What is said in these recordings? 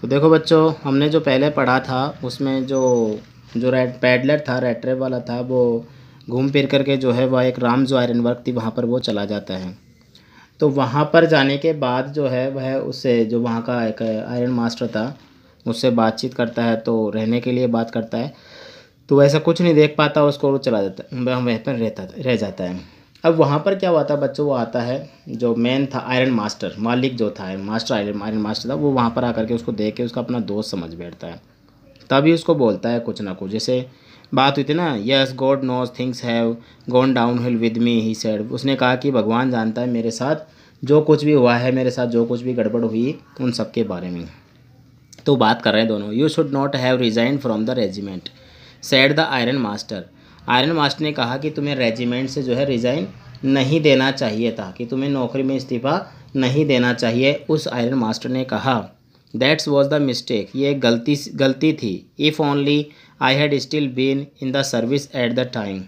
तो देखो बच्चों हमने जो पहले पढ़ा था उसमें जो जो रेड पैडलर था रेड ट्रेप वाला था वो घूम फिर करके जो है वह एक राम जो आयरन वर्क थी वहाँ पर वो चला जाता है तो वहाँ पर जाने के बाद जो है वह उससे जो वहाँ का एक आयरन मास्टर था उससे बातचीत करता है तो रहने के लिए बात करता है तो वैसा कुछ नहीं देख पाता उसको वो चला जाता वह वहीं पर रहता रह जाता है अब वहाँ पर क्या हुआ था बच्चों वो आता है जो मेन था आयरन मास्टर मालिक जो था मास्टर आयरन आयरन मास्टर था वो वहाँ पर आकर के उसको देख के उसका अपना दोस्त समझ बैठता है तभी उसको बोलता है कुछ ना कुछ जैसे बात हुई थी ना yes God knows things have gone downhill with me he said उसने कहा कि भगवान जानता है मेरे साथ जो कुछ भी हुआ है मेरे साथ जो कुछ भी गड़बड़ हुई उन सब के बारे में तो बात कर रहे हैं दोनों you should not have resign from the regiment said the iron master iron master ने कहा कि तुम्हें रेजिमेंट से जो है रिज़ाइन नहीं देना चाहिए था कि तुम्हें नौकरी में इस्तीफ़ा नहीं देना चाहिए उस आयरन मास्टर ने कहा दैट्स वॉज द मिस्टेक ये गलती गलती थी if only I had still been in the service at the time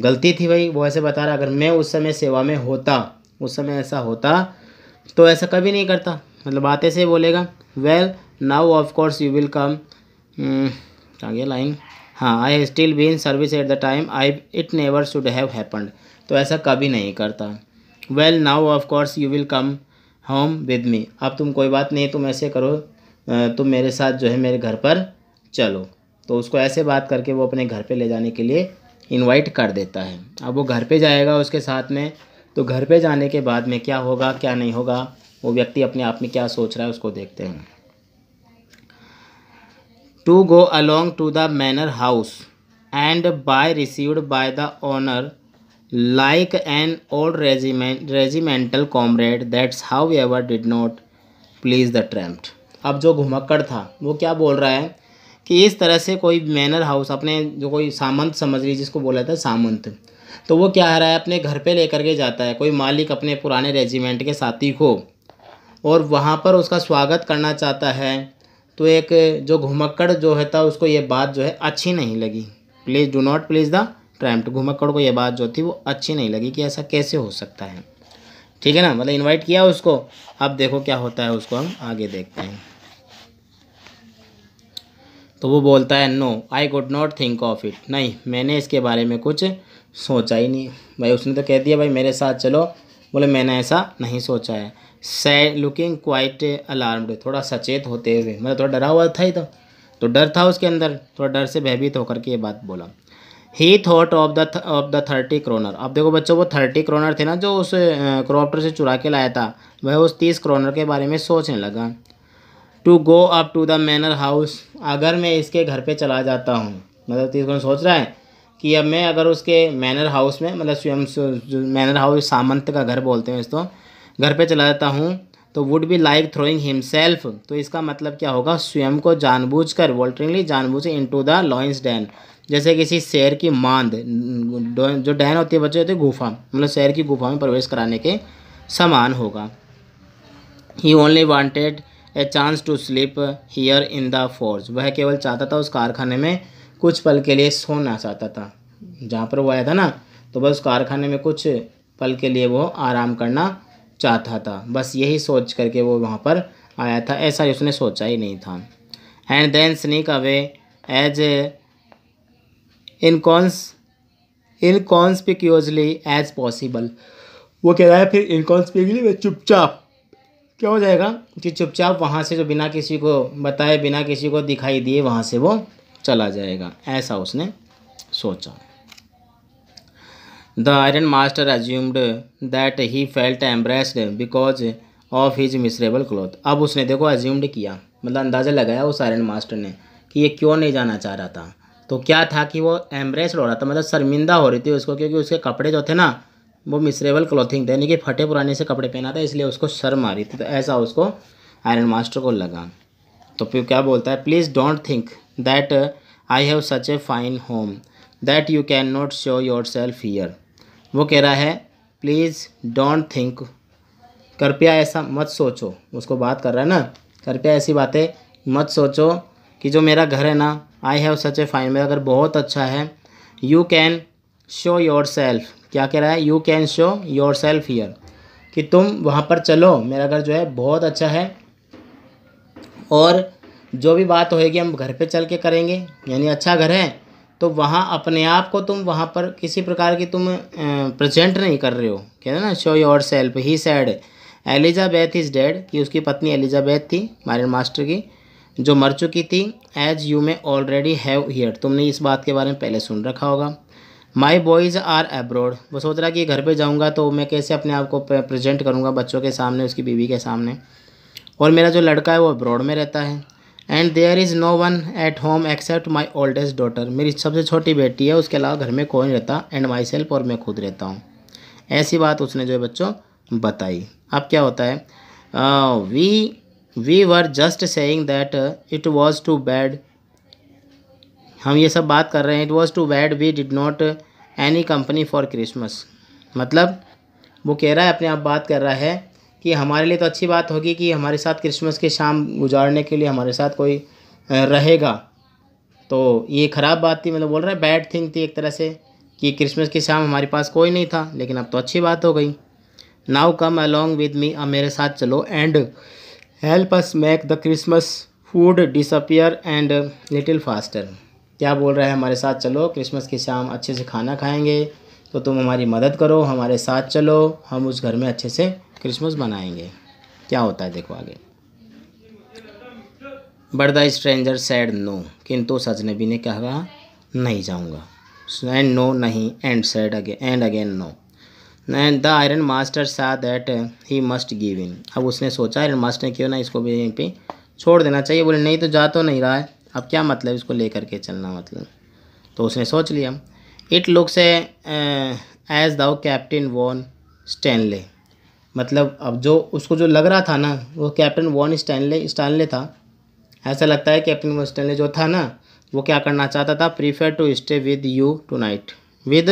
गलती थी भाई वो ऐसे बता रहा अगर मैं उस समय सेवा में होता उस समय ऐसा होता तो ऐसा कभी नहीं करता मतलब बातें से बोलेगा well now of course you will come आगे लाइन हाँ I still be in service at the time I it never should have happened तो ऐसा कभी नहीं करता well now of course you will come home with me अब तुम कोई बात नहीं तुम ऐसे करो तुम मेरे साथ जो है मेरे घर पर चलो तो उसको ऐसे बात करके वो अपने घर पे ले जाने के लिए इनवाइट कर देता है अब वो घर पे जाएगा उसके साथ में तो घर पे जाने के बाद में क्या होगा क्या नहीं होगा वो व्यक्ति अपने आप में क्या सोच रहा है उसको देखते हैं to go along to the manor house and by received by the owner like an old regiment regimental comrade that's however did not please the tramp अब जो घुमक्कड़ था वो क्या बोल रहा है कि इस तरह से कोई मैनर हाउस अपने जो कोई सामंत समझ लीजिए जिसको बोला था सामंत तो वो क्या रहा है अपने घर पे लेकर के जाता है कोई मालिक अपने पुराने रेजिमेंट के साथी को और वहाँ पर उसका स्वागत करना चाहता है तो एक जो घुमक्कड़ जो है था उसको ये बात जो है अच्छी नहीं लगी please do not please the tramp घुमक्कड़ को ये बात जो थी वो अच्छी नहीं लगी कि ऐसा कैसे हो सकता है ठीक है ना मतलब इन्वाइट किया उसको अब देखो क्या होता है उसको हम आगे देखते हैं तो वो बोलता है no I could not think of it नहीं मैंने इसके बारे में कुछ सोचा ही नहीं भाई उसने तो कह दिया भाई मेरे साथ चलो बोले मैंने ऐसा नहीं सोचा है सै लुकिंग क्वाइट अलार्म थोड़ा सचेत होते हुए मतलब थोड़ा डरा हुआ था ही था तो।, तो डर था उसके अंदर थोड़ा डर से भयभीत होकर के ये बात बोला he thought of the of the thirty kronor अब देखो बच्चों वो थर्टी क्रोनर थे ना जो उस क्रॉप्टर से चुरा के लाया था वह उस तीस क्रोनर के बारे में सोचने लगा to go up to the manor house अगर मैं इसके घर पे चला जाता हूँ मतलब तीस क्रोनर सोच रहा है कि अब मैं अगर उसके मैनर हाउस में मतलब स्वयं मैनर हाउस सामंत का घर बोलते हैं इसको तो, घर पे चला जाता हूँ तो would be like throwing himself तो इसका मतलब क्या होगा स्वयं को जानबूझ कर वॉल्टरिंगली जानबूझ into the lion's den जैसे किसी शेर की मांद जो डैन होती है बच्चे होते गुफा मतलब शेर की गुफा में प्रवेश कराने के समान होगा he only wanted a chance to sleep here in the forge वह केवल चाहता था उस कारखाने में कुछ पल के लिए सोना चाहता था जहाँ पर वो आया था ना तो बस कारखाने में कुछ पल के लिए वो आराम करना चाहता था बस यही सोच करके वो वहाँ पर आया था ऐसा उसने सोचा ही नहीं था and then sneak away as इनकॉन्स इनकॉन्सपिक्यूसली एज पॉसिबल वो कह रहा है फिर वे चुपचाप क्या हो जाएगा कि चुपचाप वहाँ से जो बिना किसी को बताए बिना किसी को दिखाई दिए वहाँ से वो चला जाएगा ऐसा उसने सोचा The Iron Master assumed that he felt embarrassed because of his miserable cloth अब उसने देखो assumed किया मतलब अंदाज़ा लगाया उस आयरन मास्टर ने कि ये क्यों नहीं जाना चाह रहा था तो क्या था कि वो एम्ब्रेस्ड हो रहा था मतलब शर्मिंदा हो रही थी उसको क्योंकि उसके कपड़े जो थे ना वो मिसरेबल क्लॉथिंग थे यानी कि फटे पुराने से कपड़े पहना था इसलिए उसको शर्म आ रही थी तो ऐसा उसको आयरन मास्टर को लगा तो फिर क्या बोलता है please don't think that I have such a fine home that you can not show yourself here वो कह रहा है प्लीज़ डोंट थिंक कृपया ऐसा मत सोचो उसको बात कर रहा है ना कृपया ऐसी बातें मत सोचो कि जो मेरा घर है ना आई हैव सच ए फाइन मेरा घर बहुत अच्छा है you can show yourself क्या कह रहा है you can show yourself here कि तुम वहाँ पर चलो मेरा घर जो है बहुत अच्छा है और जो भी बात होएगी हम घर पे चल के करेंगे यानी अच्छा घर है तो वहाँ अपने आप को तुम वहाँ पर किसी प्रकार की तुम प्रजेंट नहीं कर रहे हो क्या ना show yourself he said Elizabeth is dead कि उसकी पत्नी एलिजाबैथ थी मारियन मास्टर की जो मर चुकी थी as you may already have heard तुमने इस बात के बारे में पहले सुन रखा होगा माई बॉयज़ आर एब्रॉड वो सोच रहा कि घर पे जाऊंगा तो मैं कैसे अपने आप को प्रेजेंट करूंगा बच्चों के सामने उसकी बीवी के सामने और मेरा जो लड़का है वो अब्रॉड में रहता है and there is no one at home except my oldest daughter मेरी सबसे छोटी बेटी है उसके अलावा घर में कोई नहीं रहता एंड माई सेल्फ और मैं खुद रहता हूँ ऐसी बात उसने जो है बच्चों बताई अब क्या होता है we we were just saying that it was too bad हम ये सब बात कर रहे हैं it was too bad we did not any company for Christmas मतलब वो कह रहा है अपने आप बात कर रहा है कि हमारे लिए तो अच्छी बात होगी कि हमारे साथ क्रिसमस की शाम गुजारने के लिए हमारे साथ कोई रहेगा तो ये ख़राब बात थी मतलब बोल रहा है बैड थिंग थी एक तरह से कि क्रिसमस की शाम हमारे पास कोई नहीं था लेकिन अब तो अच्छी बात हो गई now come along with me अब मेरे साथ चलो and help us make the Christmas food disappear and little faster क्या बोल रहा है हमारे साथ चलो क्रिसमस की शाम अच्छे से खाना खाएंगे तो तुम हमारी मदद करो हमारे साथ चलो हम उस घर में अच्छे से क्रिसमस मनाएंगे क्या होता है देखो आगे but the stranger said no किंतु सजनबी ने कहा नहीं जाऊँगा एंड नो नहीं and said again and again no and the iron master saw that he must give in अब उसने सोचा आयरन मास्टर ने क्यों ना इसको भी यहीं पर छोड़ देना चाहिए बोले नहीं तो जा तो नहीं रहा है अब क्या मतलब इसको ले करके चलना मतलब तो उसने सोच लिया it looks as though captain von Stanley मतलब अब जो उसको जो लग रहा था ना वो कैप्टन वॉन स्टैनले स्टैनले था ऐसा लगता है कैप्टन वॉन स्टैनले जो था ना वो क्या करना चाहता था prefer to stay with you tonight with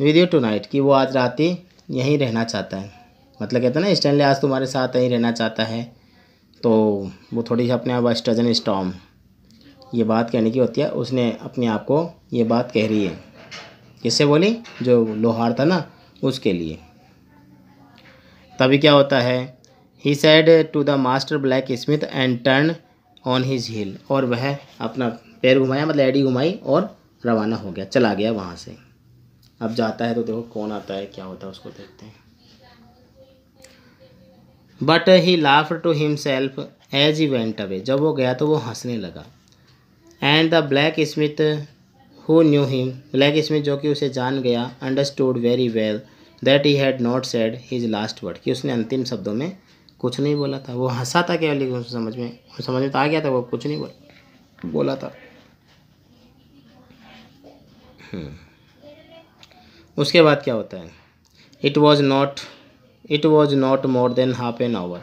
with you tonight कि वो आज रात ही यहीं रहना चाहता है मतलब कहते हैं ना स्टैनले आज तुम्हारे साथ यहीं रहना चाहता है तो वो थोड़ी सी अपने आप स्टजन स्टॉम ये बात कहने की होती है उसने अपने आप को ये बात कह रही है किससे बोली जो लोहार था ना उसके लिए तभी क्या होता है he said to the master blacksmith and turn on his heel और वह अपना पैर घुमाया मतलब एडी घुमाई और रवाना हो गया चला गया वहाँ से अब जाता है तो देखो कौन आता है क्या होता है उसको देखते हैं but he laugh to himself as he went away जब वो गया तो वो हंसने लगा and the blacksmith who knew him blacksmith जो कि उसे जान गया understood very well that he had not said his last word कि उसने अंतिम शब्दों में कुछ नहीं बोला था वो हंसा था क्या लेकिन उसको समझ में समझ में तो आ गया था वो कुछ नहीं बोला बोला था हम्म। उसके बाद क्या होता है it was not it was not more than half an hour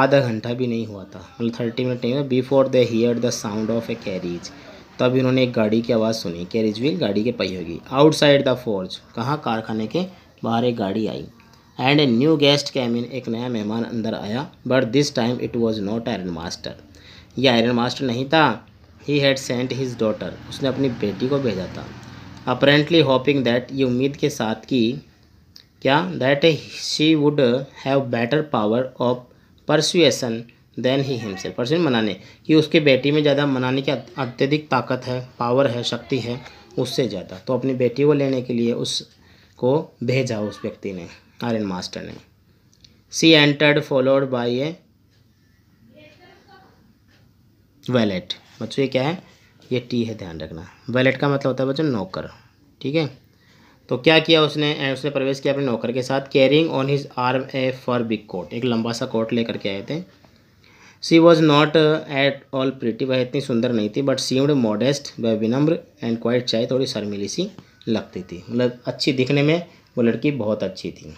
आधा घंटा भी नहीं हुआ था मतलब थर्टी मिनट नहीं हुआ before they hear the sound of a carriage तब इन्होंने एक गाड़ी की आवाज़ सुनी कैरीज व्हील गाड़ी के पहियों की आउटसाइड द फोर्ज कहाँ कारखाने के बाहर एक गाड़ी आई and a new guest came in एक नया मेहमान अंदर आया but this time it was not iron master ये आयरन मास्टर नहीं था he had sent his daughter उसने अपनी बेटी को भेजा था अपरेंटली होपिंग दैट ये उम्मीद के साथ कि क्या that she would have better power of persuasion than he himself परसुएन मनाने कि उसके बेटी में ज़्यादा मनाने की अत्यधिक ताकत है पावर है शक्ति है उससे ज़्यादा तो अपनी बेटी को लेने के लिए उस को भेजा उस व्यक्ति ने आर्यन मास्टर ने she entered followed by a valet बच्चों ये क्या है ये टी है ध्यान रखना वैलेट का मतलब होता है बच्चों नौकर ठीक है तो क्या किया उसने उसने प्रवेश किया अपने नौकर के साथ carrying on his arm a fur big coat एक लंबा सा कोट लेकर के आए थे she was not at all pretty वह इतनी सुंदर नहीं थी बट सीम्ड मॉडेस्ट वह विनम्र एंड क्वाइट चाय थोड़ी शर्मिली सी लगती थी मतलब अच्छी दिखने में वो लड़की बहुत अच्छी थी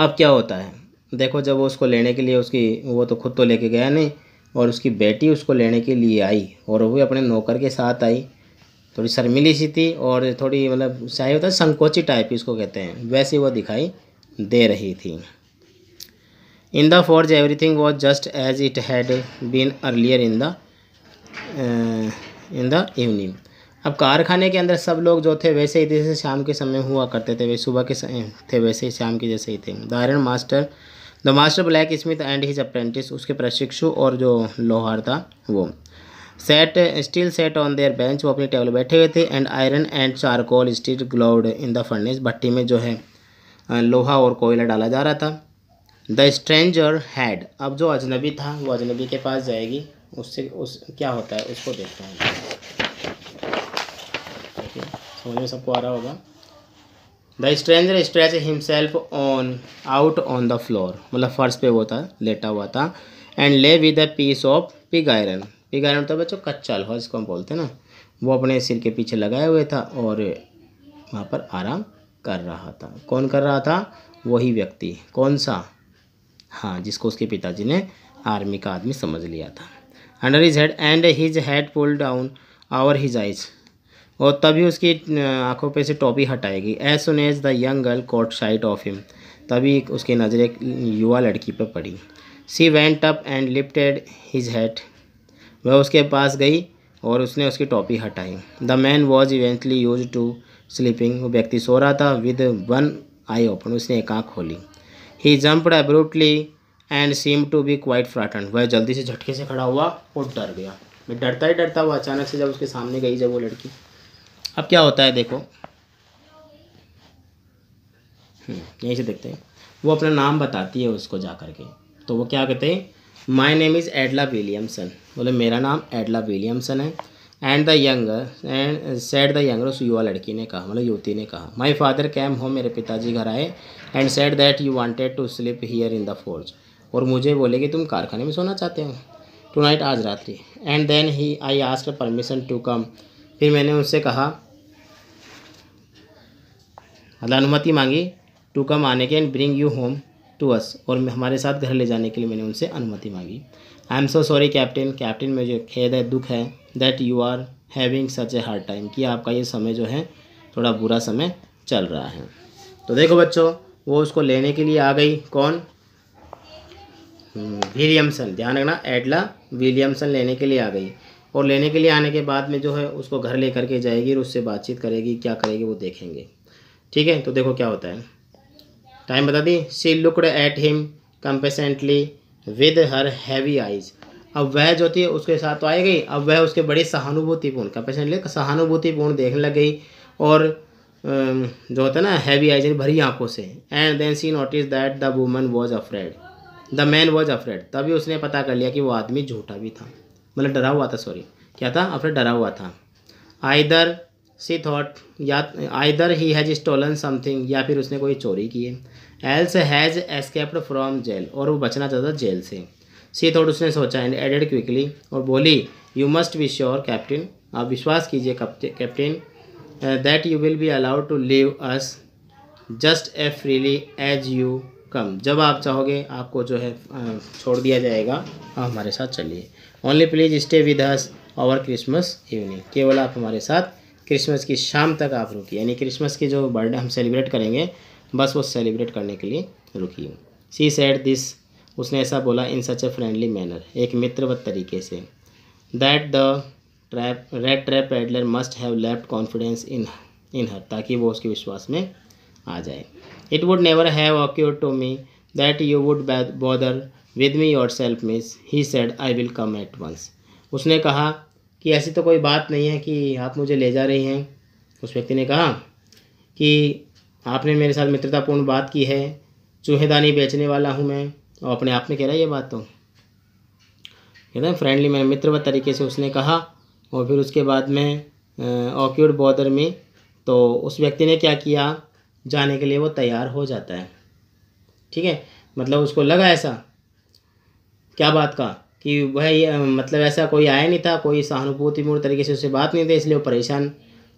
अब क्या होता है देखो जब वो उसको लेने के लिए उसकी वो तो खुद तो लेके गया नहीं और उसकी बेटी उसको लेने के लिए आई और वो भी अपने नौकर के साथ आई थोड़ी शर्मिली सी थी और थोड़ी मतलब चाहे होता है संकोची टाइप इसको कहते हैं वैसे वो दिखाई दे रही थी in the forge everything was just as it had been earlier in the in the evening अब कारखाने के अंदर सब लोग जो थे वैसे ही जैसे शाम के समय हुआ करते थे वे सुबह के समय थे वैसे ही शाम के जैसे ही थे iron master the master blacksmith and his apprentice उसके प्रशिक्षु और जो लोहार था वो sat still sat on their bench वो अपनी टेबल बैठे हुए थे and iron and charcoal still glowed in the furnace भट्टी में जो है लोहा और कोयला डाला जा रहा था द स्ट्रेंजर हैड अब जो अजनबी था वो अजनबी के पास जाएगी उससे उस क्या होता है उसको देखते हैं समझ में सबको आ रहा होगा the stranger stretch himself on out on the floor मतलब फर्श पे वो था लेटा हुआ था and lay with a piece of pig iron pig iron तो बच्चों कच्चा लोहा जिसको हम बोलते हैं ना वो अपने सिर के पीछे लगाए हुए था और वहाँ पर आराम कर रहा था कौन कर रहा था वही व्यक्ति कौन सा हाँ जिसको उसके पिताजी ने आर्मी का आदमी समझ लिया था under his head and his head pull down over his eyes और तभी उसकी आंखों पे से टॉपी हटाएगी as soon as the young girl caught sight of him तभी उसकी नज़र एक युवा लड़की पर पड़ी she went up and lifted his hat वह उसके पास गई और उसने उसकी टॉपी हटाई the man was eventually use to sleeping वो व्यक्ति सो रहा था विद वन आई ओपन उसने एक आँख खोली he jumped abruptly and seem to be quite frightened वह जल्दी से झटके से खड़ा हुआ और डर गया मैं डरता ही डरता हुआ अचानक से जब उसके सामने गई जब वो लड़की अब क्या होता है देखो हम्म, यहीं से देखते हैं वो अपना नाम बताती है उसको जा कर के तो वो क्या कहते हैं my name is Edla Williamson बोले मेरा नाम एडला विलियमसन है and the young and said the young उस युवा लड़की ने कहा मतलब युवती ने कहा माई फादर कैम होम मेरे पिताजी घर आए and said that you wanted to sleep here in the forge और मुझे बोले कि तुम कारखाने में सोना चाहते हो टू नाइट आज रात्रि and then he I ask permission to come फिर मैंने उनसे कहा मतलब अनुमति मांगी टू कम आने के and bring you home to us और हमारे साथ घर ले जाने के लिए मैंने उनसे अनुमति मांगी I am so sorry captain captain में जो खेद है दुख है that you are having such a hard time कि आपका ये समय जो है थोड़ा बुरा समय चल रहा है तो देखो बच्चों वो उसको लेने के लिए आ गई कौन विलियमसन हम्म, ध्यान रखना एडला विलियमसन लेने के लिए आ गई और लेने के लिए आने के बाद में जो है उसको घर ले के जाएगी और उससे बातचीत करेगी क्या करेगी वो देखेंगे ठीक है तो देखो क्या होता है टाइम बता दी she looked at him compassionately with her heavy eyes अब वह जो थी उसके साथ तो आई गई अब वह उसके बड़ी सहानुभूतिपूर्ण कंपेसेंटली सहानुभूतिपूर्ण देखने लग गई और जो होता है ना हैवी आइज भरी आंखों से and then she notice that the woman was afraid the man was afraid तभी उसने पता कर लिया कि वो आदमी झूठा भी था मतलब डरा हुआ था सॉरी क्या था अफ्रेड डरा हुआ था आइदर सी थॉट या either he has stolen something या फिर उसने कोई चोरी की है else has escaped from jail और वो बचना चाहता जेल से सी थॉट उसने सोचा एंड एडेड क्विकली और बोली you must be sure captain आप विश्वास कीजिए captain that you will be allowed to leave us just a freely as you come जब आप चाहोगे आपको जो है uh, छोड़ दिया जाएगा आप हमारे साथ चलिए only please stay with us over Christmas evening केवल आप हमारे साथ क्रिसमस की शाम तक आप रुकी यानी क्रिसमस की जो बर्थडे हम सेलिब्रेट करेंगे बस वो सेलिब्रेट करने के लिए रुकी सी सेड दिस उसने ऐसा बोला इन सच ए फ्रेंडली मैनर एक मित्रवत तरीके से that the trap red trap Adler must have left confidence in in her ताकि वो उसके विश्वास में आ जाए it would never have occur to me that you would bother with me yourself miss he said I will come at once उसने कहा कि ऐसी तो कोई बात नहीं है कि आप मुझे ले जा रही हैं उस व्यक्ति ने कहा कि आपने मेरे साथ मित्रतापूर्ण बात की है चूहेदानी बेचने वाला हूँ मैं और अपने आप में कह रहा है ये बात तो एकदम फ्रेंडली मैंने मित्रवत तरीके से उसने कहा और फिर उसके बाद में ऑक्यूड बॉर्डर में तो उस व्यक्ति ने क्या किया जाने के लिए वो तैयार हो जाता है ठीक है मतलब उसको लगा ऐसा क्या बात का कि वह मतलब ऐसा कोई आया नहीं था कोई सहानुभूतिपूर्ण तरीके से उससे बात नहीं थी इसलिए वो परेशान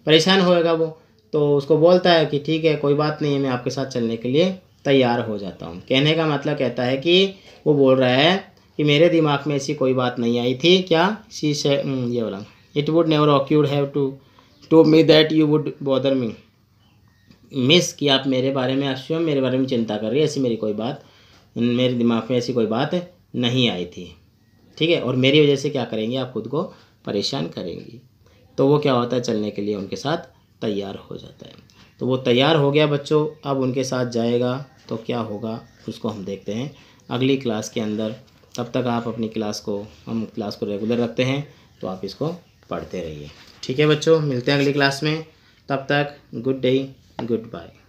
परेशान होएगा वो तो उसको बोलता है कि ठीक है कोई बात नहीं है मैं आपके साथ चलने के लिए तैयार हो जाता हूँ कहने का मतलब कहता है कि वो बोल रहा है कि मेरे दिमाग में ऐसी कोई बात नहीं आई थी क्या सी से हम्म, ये बोला it would never occurred have to to me that you would bother me miss कि आप मेरे बारे में आप मेरे बारे में चिंता कर रही है ऐसी मेरी कोई बात मेरे दिमाग में ऐसी कोई बात नहीं आई थी ठीक है और मेरी वजह से क्या करेंगे आप खुद को परेशान करेंगी तो वो क्या होता है चलने के लिए उनके साथ तैयार हो जाता है तो वो तैयार हो गया बच्चों अब उनके साथ जाएगा तो क्या होगा उसको हम देखते हैं अगली क्लास के अंदर तब तक आप अपनी क्लास को हम क्लास को रेगुलर रखते हैं तो आप इसको पढ़ते रहिए ठीक है बच्चों मिलते हैं अगली क्लास में तब तक गुड डे गुड बाय